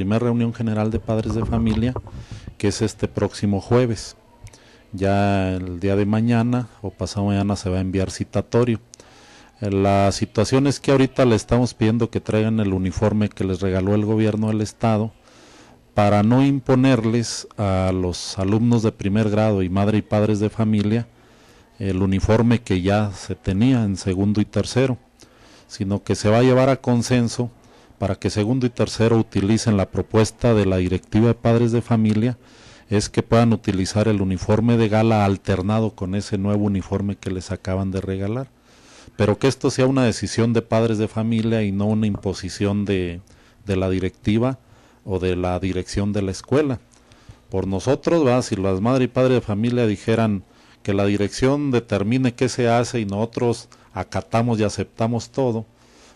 primera reunión general de padres de familia, que es este próximo jueves. Ya el día de mañana o pasado mañana se va a enviar citatorio. Eh, la situación es que ahorita le estamos pidiendo que traigan el uniforme que les regaló el gobierno del estado para no imponerles a los alumnos de primer grado y madre y padres de familia el uniforme que ya se tenía en segundo y tercero, sino que se va a llevar a consenso para que segundo y tercero utilicen la propuesta de la Directiva de Padres de Familia es que puedan utilizar el uniforme de gala alternado con ese nuevo uniforme que les acaban de regalar. Pero que esto sea una decisión de padres de familia y no una imposición de, de la directiva o de la dirección de la escuela. Por nosotros, ¿va? si las madres y padres de familia dijeran que la dirección determine qué se hace y nosotros acatamos y aceptamos todo,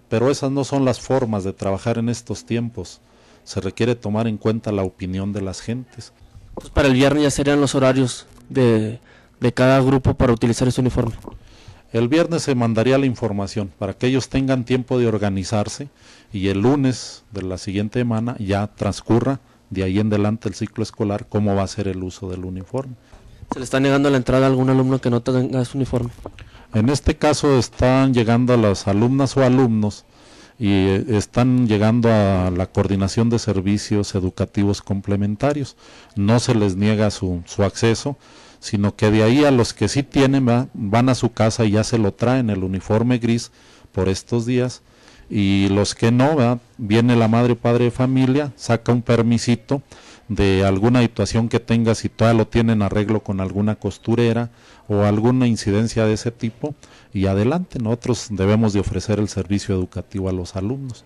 pero esas no son las formas de trabajar en estos tiempos. Se requiere tomar en cuenta la opinión de las gentes. para el viernes ya serían los horarios de, de cada grupo para utilizar ese uniforme. El viernes se mandaría la información para que ellos tengan tiempo de organizarse y el lunes de la siguiente semana ya transcurra de ahí en adelante el ciclo escolar cómo va a ser el uso del uniforme. ¿Se le está negando la entrada a algún alumno que no tenga su uniforme? En este caso están llegando a las alumnas o alumnos y eh, están llegando a la coordinación de servicios educativos complementarios. No se les niega su, acceso, sino que de ahí a los que sí tienen van a su casa y ya se lo traen el uniforme gris por estos días y los que no, viene la madre o padre de familia, saca un permisito de alguna situación que tenga, si todavía lo tienen arreglo con alguna costurera o alguna incidencia de ese tipo, y adelante, nosotros debemos de ofrecer el servicio educativo a los alumnos.